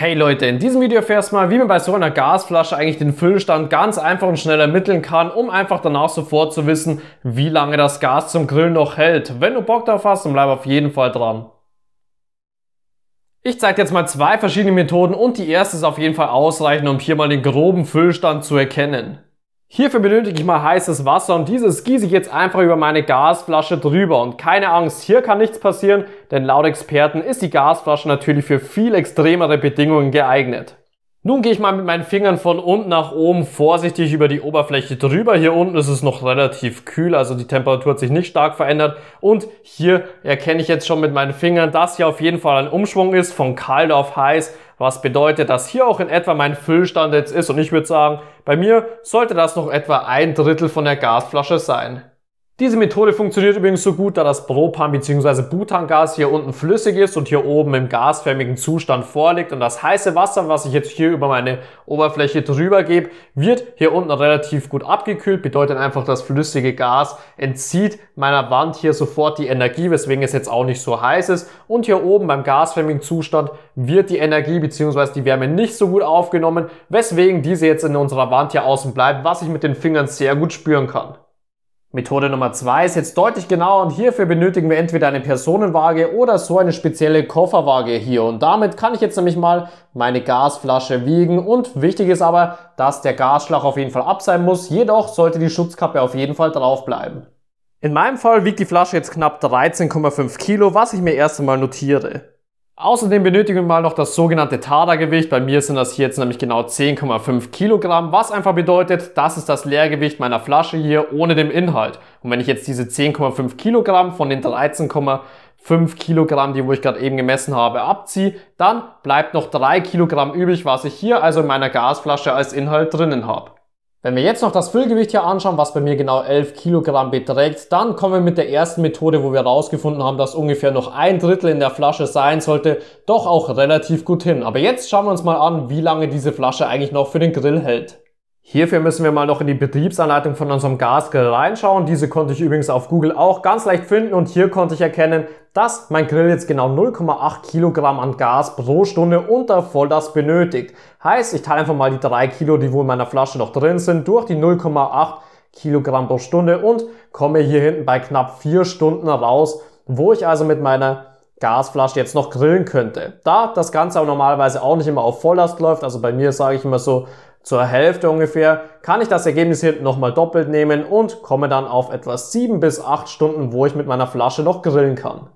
Hey Leute, in diesem Video erfährst du mal, wie man bei so einer Gasflasche eigentlich den Füllstand ganz einfach und schnell ermitteln kann, um einfach danach sofort zu wissen, wie lange das Gas zum Grillen noch hält. Wenn du Bock drauf hast, dann bleib auf jeden Fall dran. Ich zeige jetzt mal zwei verschiedene Methoden und die erste ist auf jeden Fall ausreichend, um hier mal den groben Füllstand zu erkennen. Hierfür benötige ich mal heißes Wasser und dieses gieße ich jetzt einfach über meine Gasflasche drüber. Und keine Angst, hier kann nichts passieren, denn laut Experten ist die Gasflasche natürlich für viel extremere Bedingungen geeignet. Nun gehe ich mal mit meinen Fingern von unten nach oben vorsichtig über die Oberfläche drüber. Hier unten ist es noch relativ kühl, also die Temperatur hat sich nicht stark verändert. Und hier erkenne ich jetzt schon mit meinen Fingern, dass hier auf jeden Fall ein Umschwung ist von kalt auf heiß was bedeutet, dass hier auch in etwa mein Füllstand jetzt ist und ich würde sagen, bei mir sollte das noch etwa ein Drittel von der Gasflasche sein. Diese Methode funktioniert übrigens so gut, da das Propan bzw. Butangas hier unten flüssig ist und hier oben im gasförmigen Zustand vorliegt und das heiße Wasser, was ich jetzt hier über meine Oberfläche drüber gebe, wird hier unten relativ gut abgekühlt, bedeutet einfach, das flüssige Gas entzieht meiner Wand hier sofort die Energie, weswegen es jetzt auch nicht so heiß ist und hier oben beim gasförmigen Zustand wird die Energie bzw. die Wärme nicht so gut aufgenommen, weswegen diese jetzt in unserer Wand hier außen bleibt, was ich mit den Fingern sehr gut spüren kann. Methode Nummer zwei ist jetzt deutlich genauer und hierfür benötigen wir entweder eine Personenwaage oder so eine spezielle Kofferwaage hier. Und damit kann ich jetzt nämlich mal meine Gasflasche wiegen und wichtig ist aber, dass der Gasschlag auf jeden Fall ab sein muss. Jedoch sollte die Schutzkappe auf jeden Fall drauf bleiben. In meinem Fall wiegt die Flasche jetzt knapp 13,5 Kilo, was ich mir erst einmal notiere. Außerdem benötigen wir mal noch das sogenannte Tada-Gewicht. Bei mir sind das hier jetzt nämlich genau 10,5 Kilogramm, was einfach bedeutet, das ist das Leergewicht meiner Flasche hier ohne dem Inhalt. Und wenn ich jetzt diese 10,5 Kilogramm von den 13,5 Kilogramm, die wo ich gerade eben gemessen habe, abziehe, dann bleibt noch 3 Kilogramm übrig, was ich hier also in meiner Gasflasche als Inhalt drinnen habe. Wenn wir jetzt noch das Füllgewicht hier anschauen, was bei mir genau 11 Kilogramm beträgt, dann kommen wir mit der ersten Methode, wo wir herausgefunden haben, dass ungefähr noch ein Drittel in der Flasche sein sollte, doch auch relativ gut hin. Aber jetzt schauen wir uns mal an, wie lange diese Flasche eigentlich noch für den Grill hält. Hierfür müssen wir mal noch in die Betriebsanleitung von unserem Gasgrill reinschauen. Diese konnte ich übrigens auf Google auch ganz leicht finden und hier konnte ich erkennen, dass mein Grill jetzt genau 0,8 Kilogramm an Gas pro Stunde unter Volllast benötigt. Heißt, ich teile einfach mal die 3 Kilo, die wohl in meiner Flasche noch drin sind, durch die 0,8 Kilogramm pro Stunde und komme hier hinten bei knapp 4 Stunden raus, wo ich also mit meiner Gasflasche jetzt noch grillen könnte. Da das Ganze aber normalerweise auch nicht immer auf Volllast läuft, also bei mir sage ich immer so zur Hälfte ungefähr kann ich das Ergebnis hinten nochmal doppelt nehmen und komme dann auf etwa 7 bis 8 Stunden, wo ich mit meiner Flasche noch grillen kann.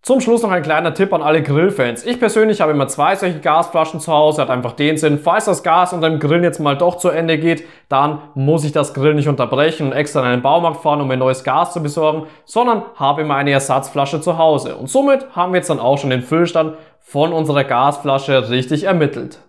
Zum Schluss noch ein kleiner Tipp an alle Grillfans. Ich persönlich habe immer zwei solche Gasflaschen zu Hause, hat einfach den Sinn, falls das Gas unter dem Grill jetzt mal doch zu Ende geht, dann muss ich das Grill nicht unterbrechen und extra in einen Baumarkt fahren, um mir neues Gas zu besorgen, sondern habe immer eine Ersatzflasche zu Hause. Und somit haben wir jetzt dann auch schon den Füllstand von unserer Gasflasche richtig ermittelt.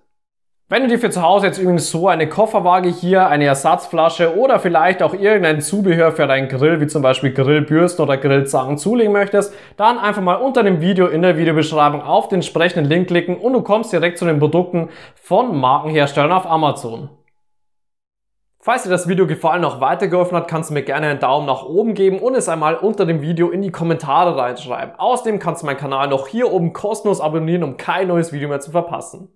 Wenn du dir für zu Hause jetzt übrigens so eine Kofferwaage hier, eine Ersatzflasche oder vielleicht auch irgendein Zubehör für deinen Grill, wie zum Beispiel Grillbürste oder Grillzangen zulegen möchtest, dann einfach mal unter dem Video in der Videobeschreibung auf den entsprechenden Link klicken und du kommst direkt zu den Produkten von Markenherstellern auf Amazon. Falls dir das Video gefallen noch weitergeholfen hat, kannst du mir gerne einen Daumen nach oben geben und es einmal unter dem Video in die Kommentare reinschreiben. Außerdem kannst du meinen Kanal noch hier oben kostenlos abonnieren, um kein neues Video mehr zu verpassen.